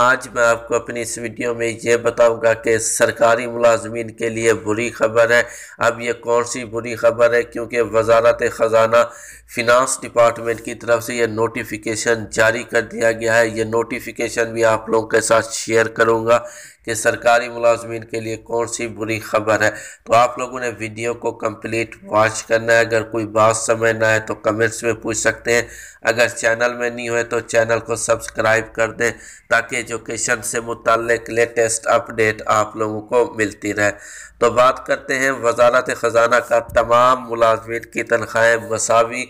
आज मैं आपको अपनी इस वीडियो में ये बताऊंगा कि सरकारी मुलाजमीन के लिए बुरी खबर है अब ये कौन सी बुरी खबर है क्योंकि वजारत ख़जाना फिनांस डिपार्टमेंट की तरफ से ये नोटिफिकेशन जारी कर दिया गया है ये नोटिफिकेशन भी आप लोगों के साथ शेयर करूँगा कि सरकारी मुलाजमीन के लिए कौन सी बुरी खबर है तो आप लोगों ने वीडियो को कंप्लीट वॉच करना है अगर कोई बात समझना है तो कमेंट्स में पूछ सकते हैं अगर चैनल में नहीं हुए तो चैनल को सब्सक्राइब कर दें ताकि एजुकेशन से मुतल लेटेस्ट अपडेट आप लोगों को मिलती रहे तो बात करते हैं वजारत ख़जाना का तमाम मुलाजमीन की तनख्वाहें मसावी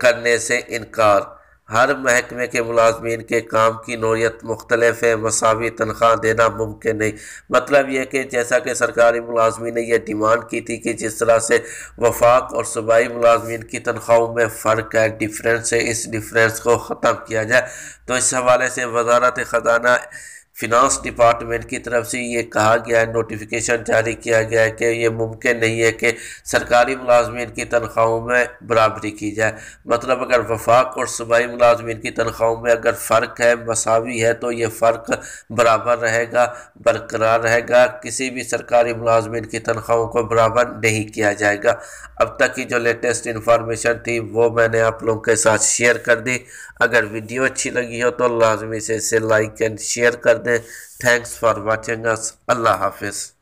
करने से इनकार हर महकमे के मुलाजमीन के काम की नोयत मुख्तलफ है मसावी तनख्वाह देना मुमकिन नहीं मतलब यह कि जैसा कि सरकारी मुलाजमी ने यह डिमांड की थी कि जिस तरह से वफाक और सूबाई मुलाजमीन की तनख्वाहों में फ़र्क है डिफरेंस है इस डिफरेंस को ख़त्म किया जाए तो इस हवाले से वजारत ख़जाना फिनांस डिपार्टमेंट की तरफ से ये कहा गया है नोटिफिकेशन जारी किया गया है कि ये मुमकिन नहीं है कि सरकारी मुलाजमन की तनख्वाहों में बराबरी की जाए मतलब अगर वफाक और सूबाई मुलाजमन की तनख्वाहों में अगर फ़र्क है मसावी है तो ये फ़र्क बराबर रहेगा बरकरार रहेगा किसी भी सरकारी मुलाजमन की तनख्वाहों को बराबर नहीं किया जाएगा अब तक की जो लेटेस्ट इन्फॉर्मेशन थी वो मैंने आप लोगों के साथ शेयर कर दी अगर वीडियो अच्छी लगी हो तो लाजमी से इसे लाइक एंड शेयर कर दें Thanks for watching us. Allah Hafiz.